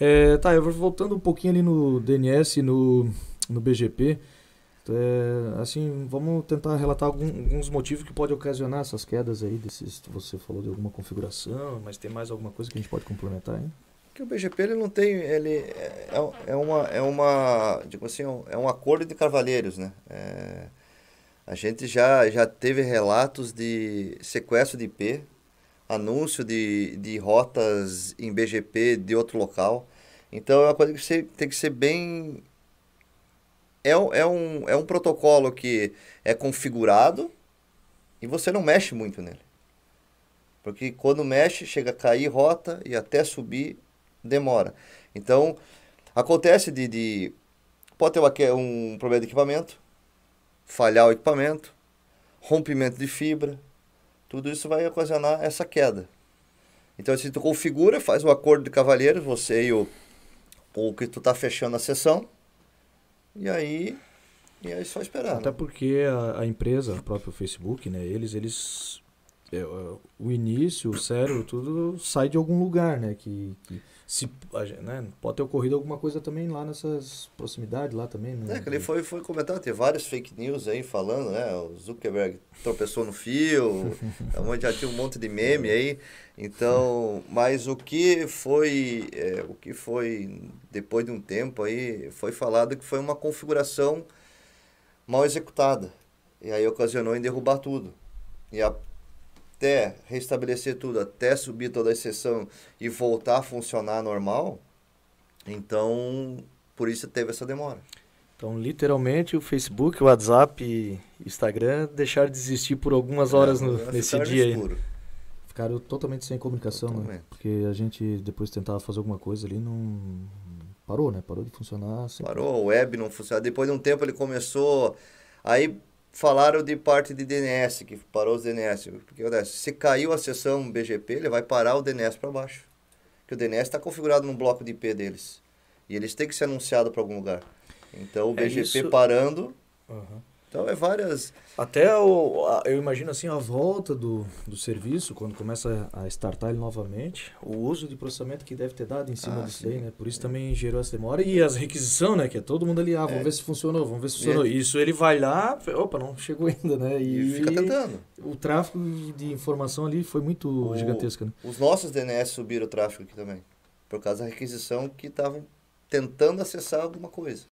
É, tá, eu vou voltando um pouquinho ali no DNS, no, no BGP. É, assim, vamos tentar relatar algum, alguns motivos que pode ocasionar essas quedas aí. Desses, você falou de alguma configuração, mas tem mais alguma coisa que a gente pode complementar, hein? Que o BGP ele não tem, ele é, é uma, é uma, digo tipo assim, é, é um acordo de cavalheiros, né? É, a gente já já teve relatos de sequestro de IP anúncio de, de rotas em BGP de outro local. Então é uma coisa que você tem que ser bem. É, é, um, é um protocolo que é configurado e você não mexe muito nele. Porque quando mexe, chega a cair rota e até subir demora. Então acontece de. de pode ter um problema de equipamento, falhar o equipamento, rompimento de fibra, tudo isso vai ocasionar essa queda. Então, se assim, tu configura, faz o acordo de cavalheiros, você e o, o que tu tá fechando a sessão, e aí, e aí é só esperar. Até né? porque a, a, empresa, o próprio Facebook, né, eles, eles é, é, o início, o cérebro, tudo sai de algum lugar, né? Que, que se, né? pode ter ocorrido alguma coisa também lá nessas proximidades, lá também. Né? É, que ele foi, foi comentar tem várias fake news aí falando, né? O Zuckerberg tropeçou no fio, já tinha um monte de meme aí. Então, mas o que foi, é, o que foi depois de um tempo aí, foi falado que foi uma configuração mal executada. E aí ocasionou em derrubar tudo. E a até restabelecer tudo, até subir toda a exceção e voltar a funcionar normal, então por isso teve essa demora. Então, literalmente, o Facebook, o WhatsApp e Instagram deixaram de existir por algumas é, horas é, no, nesse dia escuro. aí. Ficaram totalmente sem comunicação, né? totalmente. né? Porque a gente depois tentava fazer alguma coisa ali, não. Parou, né? Parou de funcionar. Sempre. Parou, a web não funcionava. Depois de um tempo ele começou. Aí falaram de parte de DNS, que parou os DNS. Porque se caiu a sessão BGP, ele vai parar o DNS para baixo. Porque o DNS está configurado num bloco de IP deles. E eles têm que ser anunciados para algum lugar. Então o BGP é parando, uhum. Então é várias. Até o, eu imagino assim a volta do, do serviço, quando começa a startar ele novamente, o uso de processamento que deve ter dado em cima ah, disso aí, né? Por isso é. também gerou essa demora. E as requisição, né? Que é todo mundo ali, ah, vamos é. ver se funcionou, vamos ver se é. funcionou. É. Isso ele vai lá, opa, não chegou ainda, né? E, e fica tentando. O tráfego de informação ali foi muito o, gigantesco, né? Os nossos DNS subiram o tráfego aqui também. Por causa da requisição que estavam tentando acessar alguma coisa.